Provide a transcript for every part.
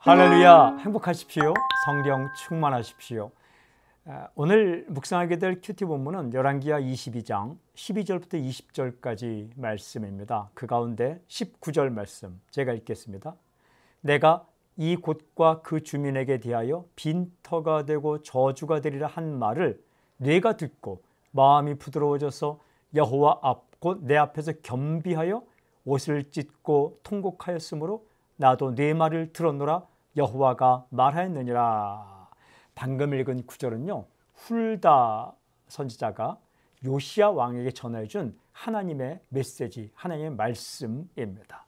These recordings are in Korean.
할렐루야 네. 행복하십시오 성령 충만하십시오 아, 오늘 묵상하게 될 큐티 본문은 열왕기하 22장 12절부터 20절까지 말씀입니다 그 가운데 19절 말씀 제가 읽겠습니다 내가 이 곳과 그 주민에게 대하여 빈터가 되고 저주가 되리라 한 말을 뇌가 듣고 마음이 부드러워져서 여호와 앞곧내 앞에서 겸비하여 옷을 찢고 통곡하였으므로 나도 네 말을 들었노라 여호와가 말하였느니라. 방금 읽은 구절은요. 훌다 선지자가 요시야 왕에게 전해 준 하나님의 메시지, 하나님의 말씀입니다.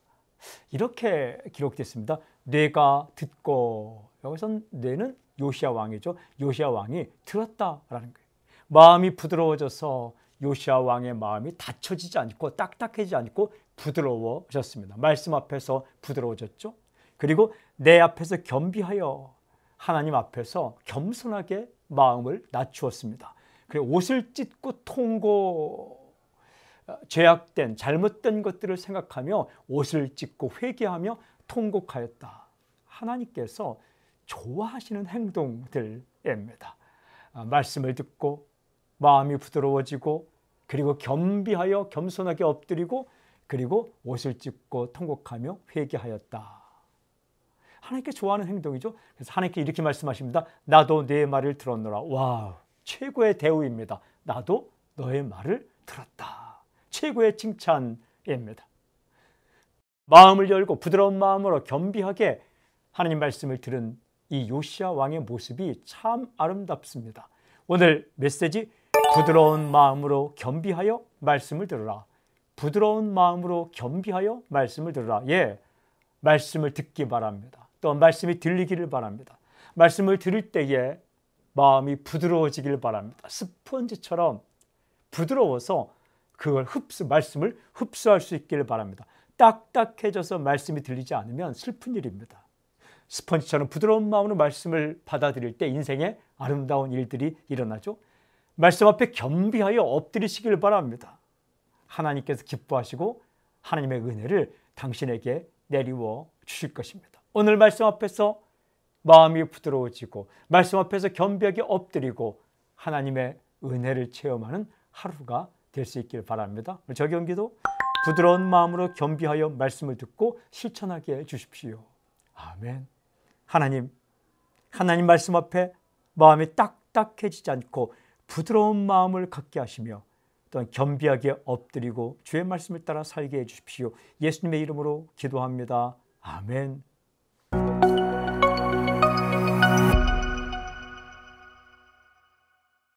이렇게 기록됐습니다. 뇌가 듣고 여기선 뇌는 요시야 왕이죠. 요시야 왕이 들었다라는 거예요. 마음이 부드러워져서 요시아 왕의 마음이 닫혀지지 않고 딱딱해지지 않고 부드러워졌습니다. 말씀 앞에서 부드러워졌죠. 그리고 내 앞에서 겸비하여 하나님 앞에서 겸손하게 마음을 낮추었습니다. 그리고 옷을 찢고 통고 어, 죄악된 잘못된 것들을 생각하며 옷을 찢고 회개하며 통곡하였다. 하나님께서 좋아하시는 행동들입니다. 아, 말씀을 듣고 마음이 부드러워지고 그리고 겸비하여 겸손하게 엎드리고 그리고 옷을 찢고 통곡하며 회개하였다. 하나님께 좋아하는 행동이죠. 그래서 하나님께 이렇게 말씀하십니다. 나도 네 말을 들었노라. 와, 최고의 대우입니다. 나도 너의 말을 들었다. 최고의 칭찬입니다. 마음을 열고 부드러운 마음으로 겸비하게 하나님 말씀을 들은 이 요시아 왕의 모습이 참 아름답습니다. 오늘 메시지 부드러운 마음으로 겸비하여 말씀을 들으라. 부드러운 마음으로 겸비하여 말씀을 들으라. 예, 말씀을 듣기 바랍니다. 또 말씀이 들리기를 바랍니다. 말씀을 들을 때에 마음이 부드러워지기를 바랍니다. 스펀지처럼 부드러워서 그걸 흡수, 말씀을 흡수할 수 있기를 바랍니다. 딱딱해져서 말씀이 들리지 않으면 슬픈 일입니다. 스펀지처럼 부드러운 마음으로 말씀을 받아들일 때 인생에 아름다운 일들이 일어나죠. 말씀 앞에 겸비하여 엎드리시길 바랍니다. 하나님께서 기뻐하시고 하나님의 은혜를 당신에게 내리워 주실 것입니다. 오늘 말씀 앞에서 마음이 부드러워지고 말씀 앞에서 겸비하게 엎드리고 하나님의 은혜를 체험하는 하루가 될 수 있길 바랍니다. 저경기도 부드러운 마음으로 겸비하여 말씀을 듣고 실천하게 해 주십시오. 아멘. 하나님, 하나님 말씀 앞에 마음이 딱딱해지지 않고 부드러운 마음을 갖게 하시며 또한 겸비하게 엎드리고 주의 말씀을 따라 살게 해주십시오. 예수님의 이름으로 기도합니다. 아멘.